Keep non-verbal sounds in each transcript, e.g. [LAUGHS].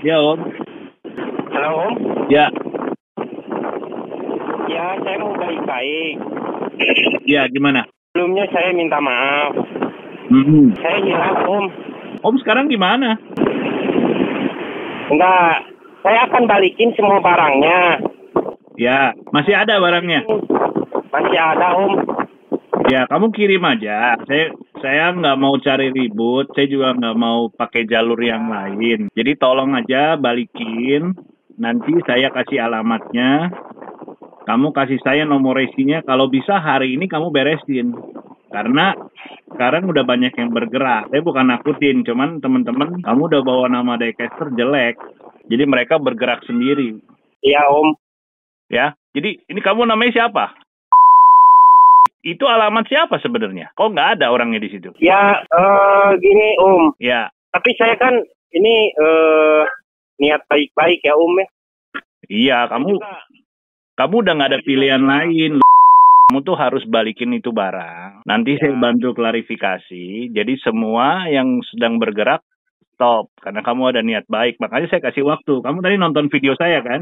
Ya Om. Halo Om. Ya. Ya saya mau baik-baik. Ya gimana? Sebelumnya saya minta maaf. -hmm. Saya hilang Om. Om sekarang di mana? Enggak, saya akan balikin semua barangnya. Ya, masih ada barangnya? Masih ada Om. Ya, kamu kirim aja. Saya saya nggak mau cari ribut, saya juga nggak mau pakai jalur yang lain. Jadi tolong aja balikin, nanti saya kasih alamatnya. Kamu kasih saya nomor resinya, kalau bisa hari ini kamu beresin. Karena sekarang udah banyak yang bergerak. Saya bukan nakutin, cuman teman-teman kamu udah bawa nama Daycaster jelek. Jadi mereka bergerak sendiri. Iya om. Ya, jadi ini kamu namanya siapa? Itu alamat siapa sebenarnya? Kok nggak ada orangnya di situ? Ya, uh, gini Om. Ya. Tapi saya kan ini uh, niat baik-baik ya Om ya. Iya, kamu Juga. kamu udah nggak ada pilihan lain. Kamu tuh harus balikin itu barang. Nanti ya. saya bantu klarifikasi. Jadi semua yang sedang bergerak stop karena kamu ada niat baik. Makanya saya kasih waktu. Kamu tadi nonton video saya kan?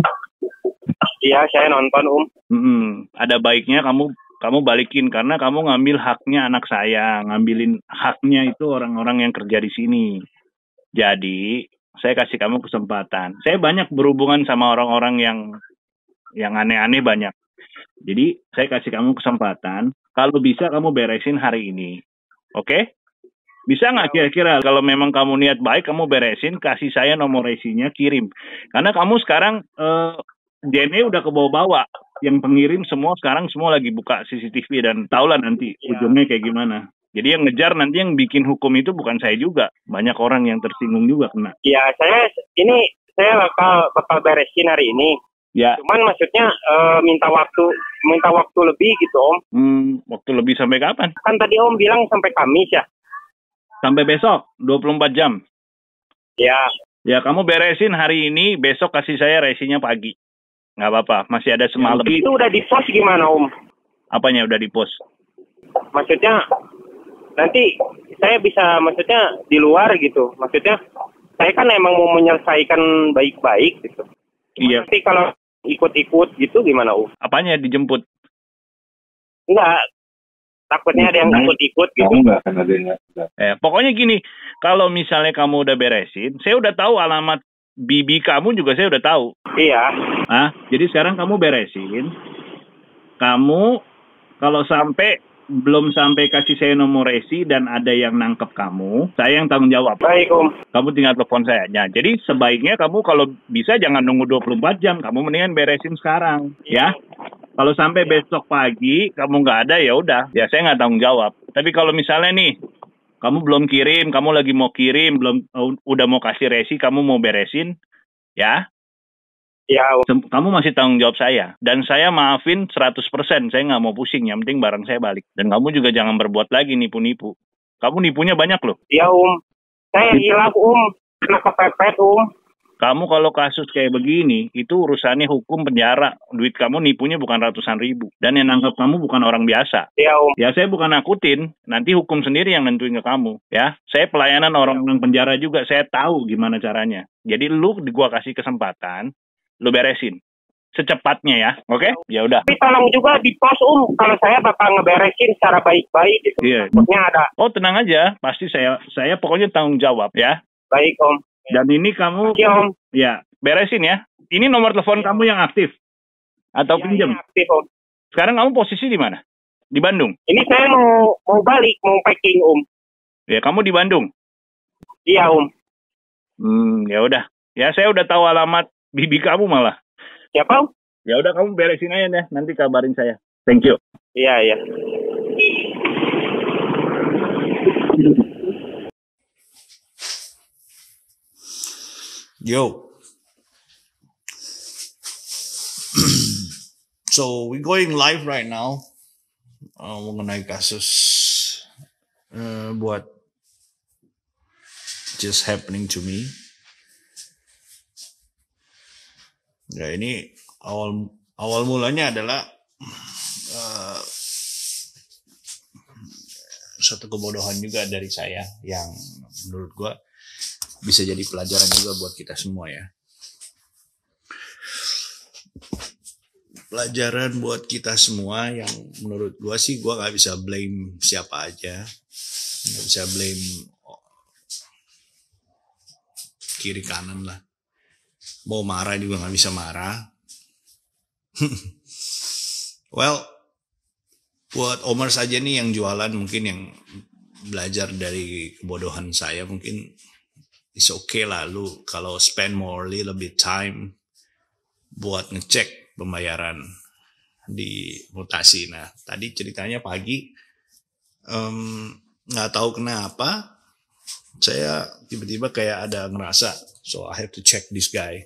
Iya, saya nonton Om. Hmm, ada baiknya kamu kamu balikin karena kamu ngambil haknya anak saya, ngambilin haknya itu orang-orang yang kerja di sini. Jadi, saya kasih kamu kesempatan. Saya banyak berhubungan sama orang-orang yang yang aneh-aneh banyak. Jadi, saya kasih kamu kesempatan. Kalau bisa kamu beresin hari ini. Oke? Okay? Bisa nggak iya, kira-kira kalau memang kamu niat baik, kamu beresin, kasih saya nomor resinya, kirim. Karena kamu sekarang Uh, eh, DNA udah ke bawah-bawah yang pengirim semua sekarang semua lagi buka CCTV dan tahulah nanti ya. ujungnya kayak gimana. Jadi yang ngejar nanti yang bikin hukum itu bukan saya juga, banyak orang yang tersinggung juga kena. Iya, saya ini saya bakal bakal beresin hari ini. Ya. Cuman maksudnya e, minta waktu minta waktu lebih gitu om. Hmm, waktu lebih sampai kapan? Kan tadi om bilang sampai Kamis ya. Sampai besok 24 jam. Ya. Ya kamu beresin hari ini, besok kasih saya resinya pagi. Nggak apa-apa, masih ada semalam. Itu udah di post gimana Om? Apanya udah di post? Maksudnya nanti saya bisa maksudnya di luar gitu. Maksudnya saya kan emang mau menyelesaikan baik-baik gitu. iya. Tapi kalau ikut-ikut gitu gimana Om? Apanya dijemput? Enggak, takutnya ada yang ikut-ikut gitu. Enggak, enggak, enggak. Eh, pokoknya gini, kalau misalnya kamu udah beresin, saya udah tahu alamat bibi kamu juga saya udah tahu. Iya. Ah, jadi sekarang kamu beresin. Kamu kalau sampai belum sampai kasih saya nomor resi dan ada yang nangkep kamu, saya yang tanggung jawab. Baik, Om. Kamu tinggal telepon saya. Ya, jadi sebaiknya kamu kalau bisa jangan nunggu 24 jam, kamu mendingan beresin sekarang, ya. Kalau sampai besok pagi kamu nggak ada ya udah, ya saya nggak tanggung jawab. Tapi kalau misalnya nih kamu belum kirim, kamu lagi mau kirim, belum uh, udah mau kasih resi, kamu mau beresin, ya. Ya. Kamu masih tanggung jawab saya. Dan saya maafin 100%, saya nggak mau pusing, yang penting barang saya balik. Dan kamu juga jangan berbuat lagi nipu-nipu. Kamu nipunya banyak loh. Iya, Om. Saya hilang, Om. Kena kepepet, Om kamu kalau kasus kayak begini itu urusannya hukum penjara duit kamu nipunya bukan ratusan ribu dan yang nangkap kamu bukan orang biasa ya, om. ya saya bukan nakutin nanti hukum sendiri yang nentuin ke kamu ya saya pelayanan orang yang penjara juga saya tahu gimana caranya jadi lu gua kasih kesempatan lu beresin secepatnya ya, oke? Iya, okay? Ya udah. Tapi tolong juga di pos um kalau saya bakal ngeberesin secara baik-baik gitu. Iya. Yeah. ada. Oh tenang aja, pasti saya saya pokoknya tanggung jawab ya. Baik om. Dan ini kamu Oke, Om. Ya, beresin ya. Ini nomor telepon ya. kamu yang aktif atau ya, pinjam? aktif, Om. Sekarang kamu posisi di mana? Di Bandung. Ini saya mau mau balik, mau packing, Om. Ya, kamu di Bandung. Iya, Om. Hmm, ya udah. Ya, saya udah tahu alamat bibi kamu malah. Siapa, Om? Ya udah kamu beresin aja deh, nanti kabarin saya. Thank you. Iya, iya. Yo. [CLEARS THROAT] so we going live right now uh, mengenai kasus uh, buat just happening to me. Ya ini awal awal mulanya adalah uh, satu kebodohan juga dari saya yang menurut gue bisa jadi pelajaran juga buat kita semua ya. Pelajaran buat kita semua yang menurut gue sih gue nggak bisa blame siapa aja, nggak bisa blame kiri kanan lah. Mau marah juga nggak bisa marah. [LAUGHS] well, buat omar saja nih yang jualan mungkin yang belajar dari kebodohan saya mungkin it's okay lah lu kalau spend more little bit time buat ngecek pembayaran di mutasi. Nah tadi ceritanya pagi nggak um, tahu kenapa saya tiba-tiba kayak ada ngerasa so I have to check this guy.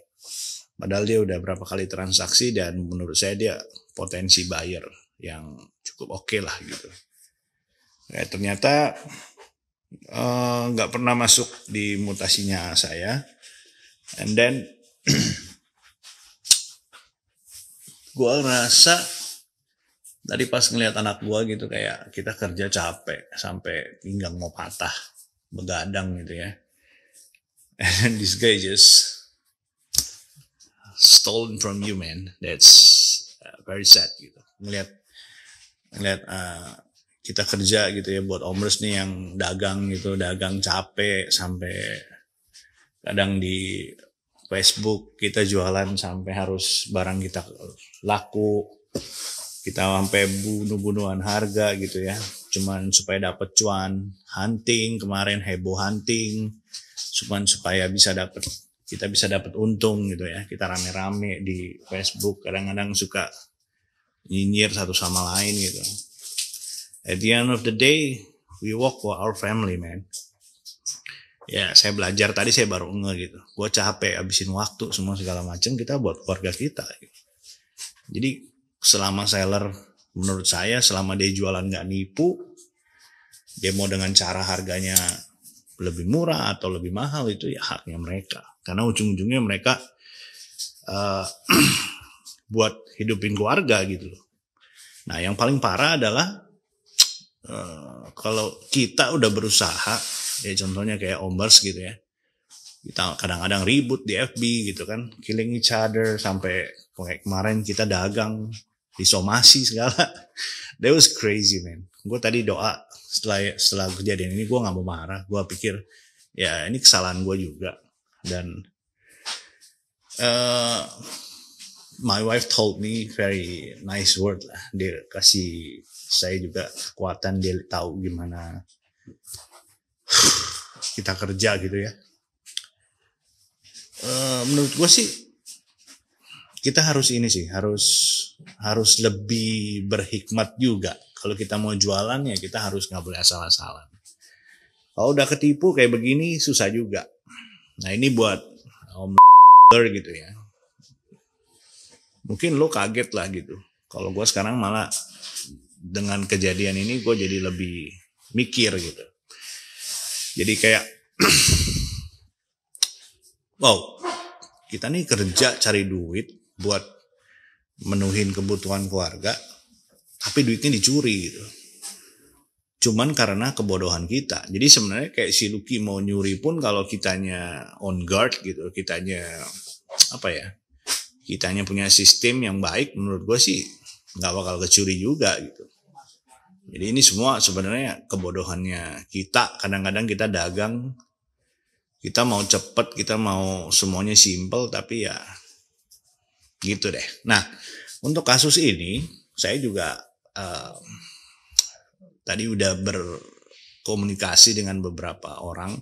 Padahal dia udah berapa kali transaksi dan menurut saya dia potensi buyer yang cukup oke okay lah gitu. Ya, ternyata Eh, nggak uh, pernah masuk di mutasinya saya and then [CLEARS THROAT] gue ngerasa tadi pas ngelihat anak gue gitu kayak kita kerja capek sampai pinggang mau patah begadang gitu ya [LAUGHS] and this guy just stolen from you man that's uh, very sad gitu ngelihat ngelihat uh, kita kerja gitu ya buat omers nih yang dagang gitu dagang capek sampai kadang di Facebook kita jualan sampai harus barang kita laku kita sampai bunuh-bunuhan harga gitu ya cuman supaya dapat cuan hunting kemarin heboh hunting cuman supaya bisa dapat kita bisa dapat untung gitu ya kita rame-rame di Facebook kadang-kadang suka nyinyir satu sama lain gitu at the end of the day we work for our family man ya saya belajar tadi saya baru nge gitu gue capek abisin waktu semua segala macam kita buat keluarga kita gitu. jadi selama seller menurut saya selama dia jualan nggak nipu dia mau dengan cara harganya lebih murah atau lebih mahal itu ya haknya mereka karena ujung-ujungnya mereka uh, [CLEARS THROAT] buat hidupin keluarga gitu nah yang paling parah adalah Eh, kalau kita udah berusaha ya contohnya kayak ombers gitu ya kita kadang-kadang ribut di FB gitu kan killing each other sampai kayak kemarin kita dagang disomasi segala [LAUGHS] that was crazy man gue tadi doa setelah setelah kejadian ini gue nggak mau marah gue pikir ya ini kesalahan gue juga dan uh, my wife told me very nice word lah dia kasih saya juga kekuatan dia tahu gimana kita kerja gitu ya eh, menurut gue sih kita harus ini sih harus harus lebih berhikmat juga kalau kita mau jualan ya kita harus nggak boleh asal-asalan kalau udah ketipu kayak begini susah juga nah ini buat om [LAUGHS] gitu ya mungkin lo kaget lah gitu kalau gue sekarang malah dengan kejadian ini gue jadi lebih mikir gitu. Jadi kayak [CLEARS THROAT] wow, kita nih kerja cari duit buat menuhin kebutuhan keluarga, tapi duitnya dicuri gitu. Cuman karena kebodohan kita. Jadi sebenarnya kayak si Lucky mau nyuri pun kalau kitanya on guard gitu, kitanya apa ya? Kitanya punya sistem yang baik menurut gue sih nggak bakal kecuri juga gitu. Jadi ini semua sebenarnya kebodohannya kita. Kadang-kadang kita dagang, kita mau cepet, kita mau semuanya simple, tapi ya gitu deh. Nah, untuk kasus ini saya juga uh, tadi udah berkomunikasi dengan beberapa orang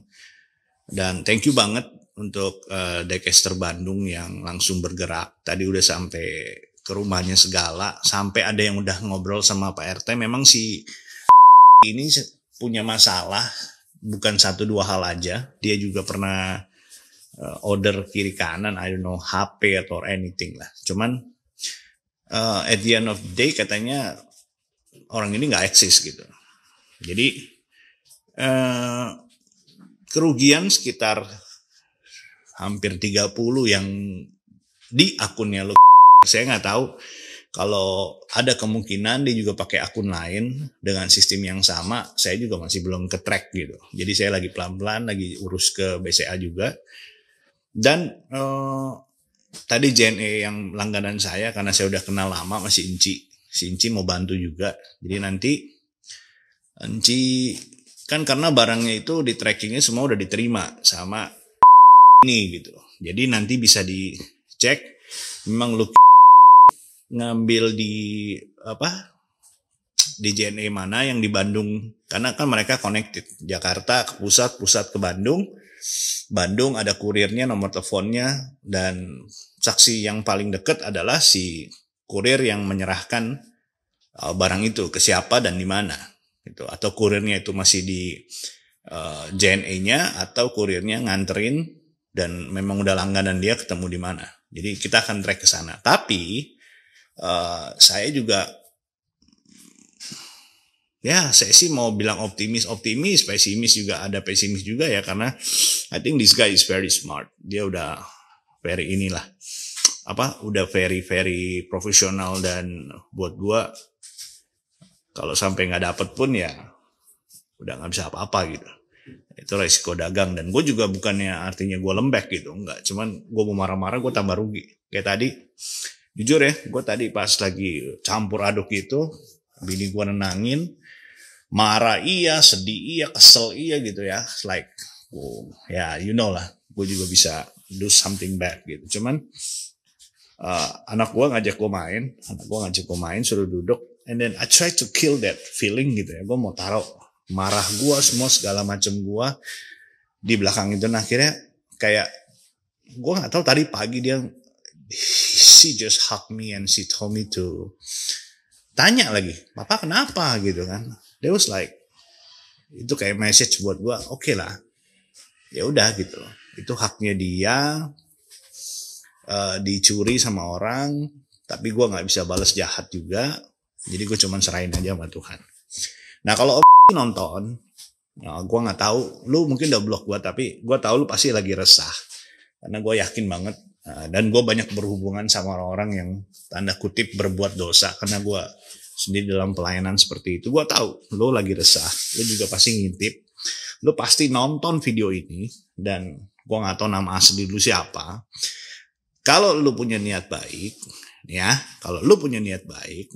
dan thank you banget untuk uh, eh, Dekester Bandung yang langsung bergerak. Tadi udah sampai ke rumahnya segala sampai ada yang udah ngobrol sama Pak RT memang si ini punya masalah bukan satu dua hal aja dia juga pernah eh, order kiri kanan I don't know HP atau anything lah cuman uh, at the end of the day katanya orang ini nggak eksis gitu jadi uh, kerugian sekitar hampir 30 yang di akunnya lo saya nggak tahu kalau ada kemungkinan dia juga pakai akun lain dengan sistem yang sama, saya juga masih belum ke track gitu. Jadi saya lagi pelan-pelan lagi urus ke BCA juga. Dan eh, tadi JNE yang langganan saya karena saya udah kenal lama masih Inci. Si Inci mau bantu juga. Jadi nanti Inci kan karena barangnya itu di trackingnya semua udah diterima sama ini gitu. Jadi nanti bisa dicek memang look ngambil di apa di JNE mana yang di Bandung karena kan mereka connected Jakarta ke pusat pusat ke Bandung Bandung ada kurirnya nomor teleponnya dan saksi yang paling dekat adalah si kurir yang menyerahkan uh, barang itu ke siapa dan di mana gitu atau kurirnya itu masih di uh, JNE-nya atau kurirnya nganterin dan memang udah langganan dia ketemu di mana jadi kita akan track ke sana tapi uh, saya juga ya saya sih mau bilang optimis optimis pesimis juga ada pesimis juga ya karena I think this guy is very smart dia udah very inilah apa udah very very profesional dan buat gua kalau sampai nggak dapet pun ya udah nggak bisa apa-apa gitu itu resiko dagang dan gue juga bukannya artinya gue lembek gitu nggak cuman gue mau marah-marah gue tambah rugi kayak tadi jujur ya gue tadi pas lagi campur aduk itu, bini gue nenangin marah iya sedih iya kesel iya gitu ya It's like oh, ya yeah, you know lah gue juga bisa do something bad gitu cuman uh, anak gue ngajak gue main anak gue ngajak gue main suruh duduk and then I try to kill that feeling gitu ya gue mau taruh marah gue semua segala macem gue di belakang itu nah akhirnya kayak gue nggak tahu tadi pagi dia she just hugged me and she told me to tanya lagi, papa kenapa gitu kan? They was like itu kayak message buat gua, oke okay lah, ya udah gitu Itu haknya dia uh, dicuri sama orang, tapi gua nggak bisa balas jahat juga, jadi gue cuman serahin aja sama Tuhan. Nah kalau [LAUGHS] nonton, Nah, gua nggak tahu, lu mungkin udah blok gua, tapi gua tahu lu pasti lagi resah. Karena gue yakin banget Nah, dan gue banyak berhubungan sama orang-orang yang tanda kutip berbuat dosa karena gue sendiri dalam pelayanan seperti itu gue tahu lo lagi resah lo juga pasti ngintip lo pasti nonton video ini dan gue nggak tahu nama asli lu siapa kalau lo punya niat baik ya kalau lo punya niat baik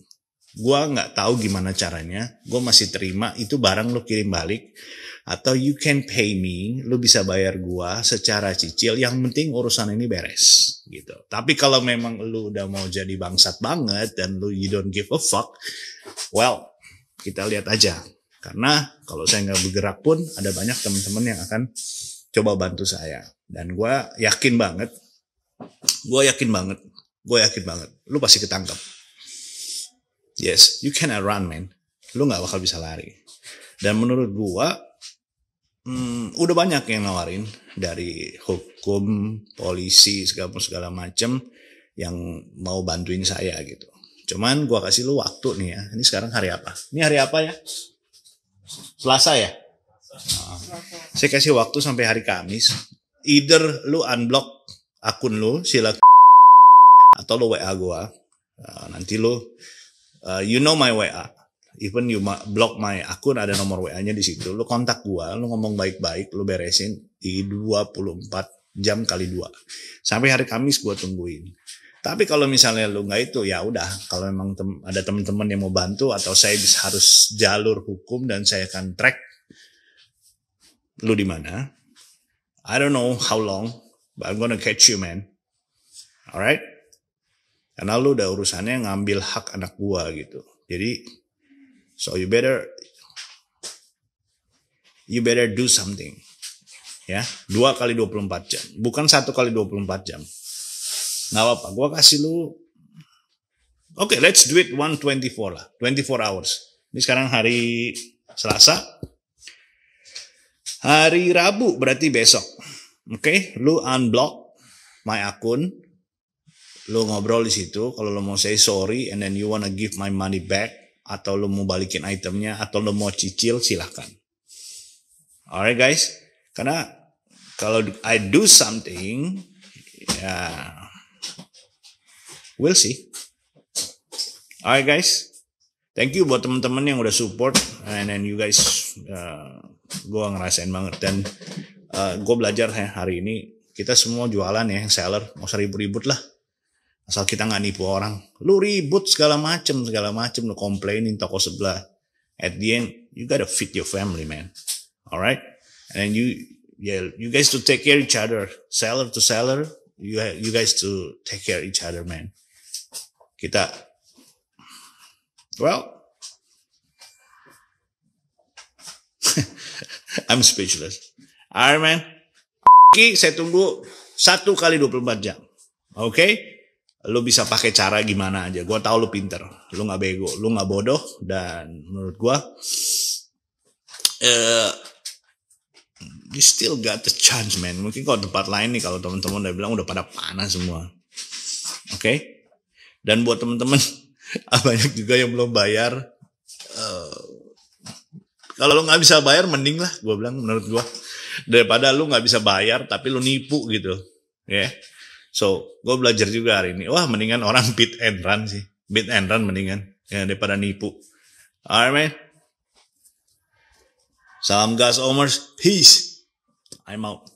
gue nggak tahu gimana caranya gue masih terima itu barang lo kirim balik atau you can pay me, lu bisa bayar gua secara cicil. Yang penting urusan ini beres gitu. Tapi kalau memang lu udah mau jadi bangsat banget dan lu you don't give a fuck, well kita lihat aja. Karena kalau saya nggak bergerak pun ada banyak teman-teman yang akan coba bantu saya. Dan gua yakin banget, gua yakin banget, gua yakin banget, lu pasti ketangkep. Yes, you cannot run man. Lu nggak bakal bisa lari. Dan menurut gua hmm, udah banyak yang nawarin dari hukum, polisi segala segala macem yang mau bantuin saya gitu. Cuman gua kasih lu waktu nih ya. Ini sekarang hari apa? Ini hari apa ya? Selasa ya? Nah, saya kasih waktu sampai hari Kamis. Either lu unblock akun lu sila atau lu WA gua. Nah, nanti lu uh, you know my WA even you block my akun ada nomor WA-nya di situ, lu kontak gua, lu ngomong baik-baik, lu beresin di 24 jam kali dua. Sampai hari Kamis gua tungguin. Tapi kalau misalnya lu nggak itu ya udah kalau memang tem ada teman-teman yang mau bantu atau saya bisa harus jalur hukum dan saya akan track lu di mana. I don't know how long, but I'm gonna catch you man. Alright? Karena lu udah urusannya ngambil hak anak gua gitu. Jadi So you better you better do something. Ya, dua kali 24 jam, bukan satu kali 24 jam. Nggak apa-apa, gua kasih lu Oke, okay, let's do it 124 lah, 24 hours. Ini sekarang hari Selasa. Hari Rabu berarti besok. Oke, okay? lu unblock my akun. Lu ngobrol di situ kalau lu mau say sorry and then you wanna give my money back atau lo mau balikin itemnya atau lo mau cicil silahkan. Alright guys, karena kalau I do something, ya yeah, we'll see. Alright guys, thank you buat teman-teman yang udah support and then you guys, uh, ya, gue ngerasain banget dan uh, eh, gue belajar ya hari ini kita semua jualan ya yang seller mau seribu ribut lah Asal kita nggak nipu orang. Lu ribut segala macem, segala macem. Lu komplainin toko sebelah. At the end, you gotta feed your family, man. Alright? And you, yeah, you guys to take care each other. Seller to seller, you, you guys to take care each other, man. Kita, well, [LAUGHS] I'm speechless. Alright, man. Oke, Saya tunggu satu kali 24 jam. Oke? Okay? lu bisa pakai cara gimana aja. Gua tau lu pinter, lu nggak bego, lu nggak bodoh dan menurut gua uh, you still got the chance man. Mungkin kalau tempat lain nih kalau teman-teman udah bilang udah pada panas semua. Oke? Okay? Dan buat teman-teman [LAUGHS] banyak juga yang belum bayar uh, kalau lu nggak bisa bayar mending lah gue bilang menurut gue daripada lu nggak bisa bayar tapi lu nipu gitu ya yeah So gue belajar juga hari ini. Wah mendingan orang beat and run sih. Beat and run mendingan ya, daripada nipu. Alright man. Salam gas omers. Peace. I'm out.